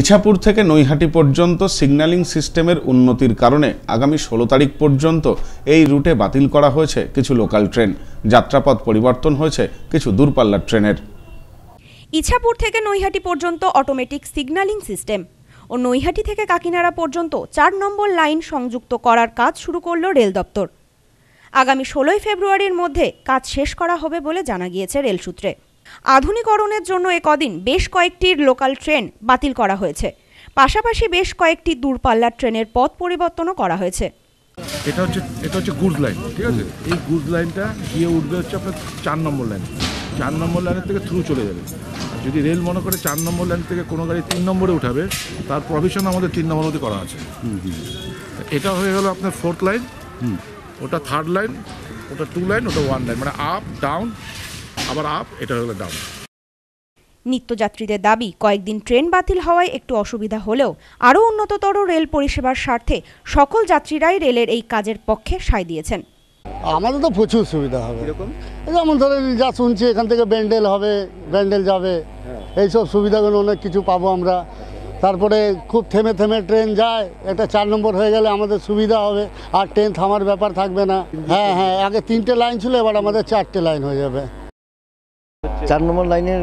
ইছাপুর থেকে নৈহাটি পর্যন্ত সিগন্যালিং সিস্টেমের উন্নতির কারণে আগামী ষোলো তারিখ পর্যন্ত এই রুটে বাতিল করা হয়েছে কিছু লোকাল ট্রেন যাত্রাপথ পরিবর্তন হয়েছে কিছু দূরপাল্লার ট্রেনের ইছাপুর থেকে নৈহাটি পর্যন্ত অটোমেটিক সিগন্যালিং সিস্টেম ও নৈহাটি থেকে কাকিনাড়া পর্যন্ত চার নম্বর লাইন সংযুক্ত করার কাজ শুরু করল রেল দপ্তর আগামী ষোলোই ফেব্রুয়ারির মধ্যে কাজ শেষ করা হবে বলে জানা গিয়েছে রেল সূত্রে আধুনিকরণের জন্য এ কদিন বেশ কয়েকটির লোকাল ট্রেন বাতিল করা হয়েছে পাশাপাশি বেশ কয়েকটি দূরপাল্লার ট্রেনের পথ পরিবর্তনও করা হয়েছে এটা হচ্ছে এটা হচ্ছে গুড লাইন ঠিক আছে এই গুড লাইনটা গিয়ে উঠবে হচ্ছে আপনার চার নম্বর লাইন চার নম্বর লাইনের থেকে থ্রু চলে যাবে যদি রেল মনে করে চার নম্বর লাইন থেকে কোনো গাড়ি তিন নম্বরে উঠাবে তার প্রভিশন আমাদের তিন নম্বর মধ্যে করা আছে এটা হয়ে গেল আপনার ফোর্থ লাইন ওটা থার্ড লাইন ওটা টু লাইন ওটা ওয়ান লাইন মানে আপ ডাউন আবার আপ এটা হলো ডাউন নিত্যযাত্রীদের দাবি কয়েকদিন ট্রেন বাতিল হওয়ায় একটু অসুবিধা হলেও আরও উন্নততর রেল পরিষেবার স্বার্থে সকল যাত্রীরাই রেলের এই কাজের পক্ষে সায় দিয়েছেন আমাদের তো প্রচুর সুবিধা হবে যেমন ধরেন যা শুনছি এখান থেকে ব্যান্ডেল হবে ব্যান্ডেল যাবে হ্যাঁ। এইসব সুবিধাগুলো অনেক কিছু পাবো আমরা তারপরে খুব থেমে থেমে ট্রেন যায় একটা চার নম্বর হয়ে গেলে আমাদের সুবিধা হবে আর ট্রেন থামার ব্যাপার থাকবে না হ্যাঁ হ্যাঁ আগে তিনটে লাইন ছিল এবার আমাদের চারটে লাইন হয়ে যাবে চার নম্বর লাইনের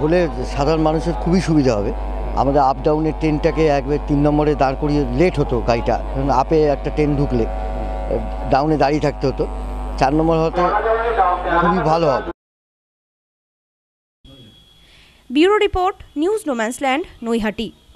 হলে সাধারণ মানুষের খুবই সুবিধা হবে আমাদের আপ ডাউনের ট্রেনটাকে একবার তিন নম্বরে দাঁড় করিয়ে লেট হতো গাড়িটা আপে একটা ট্রেন ঢুকলে ডাউনে দাঁড়িয়ে থাকতে হতো চার নম্বর হতো খুবই ভালো হবে bureau report news no man's land Naihati